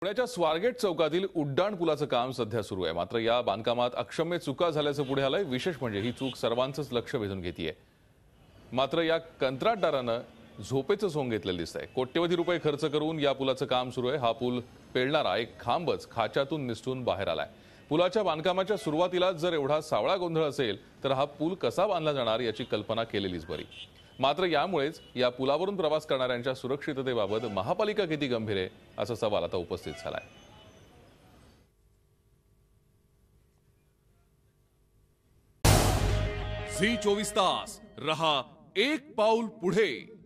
पुण्याच्या स्वारगेट चौकातील उड्डाण पुलाचं काम सध्या सुरू आहे मात्र या बांधकामात अक्षम्य चुका झाल्याचं पुढे आलंय विशेष म्हणजे ही चूक सर्वांचंच लक्ष वेधून घेतीये मात्र या कंत्राटदारानं झोपेचं सोंग घेतलेलं दिसत आहे कोट्यवधी रुपये खर्च करून या पुलाचं काम सुरू आहे हा पूल पेळणारा एक खांबच खाच्यातून निसटून बाहेर आलाय पुलाच्या बांधकामाच्या सुरुवातीलाच जर एवढा सावळा गोंधळ असेल तर हा पूल कसा बांधला जाणार याची कल्पना केलेलीच बरी मात्र यामुळेच या पुलावरून प्रवास करणाऱ्यांच्या सुरक्षिततेबाबत महापालिका किती गंभीर आहे असा सवाल आता उपस्थित झालाय झी चोवीस तास रहा एक पाऊल पुढे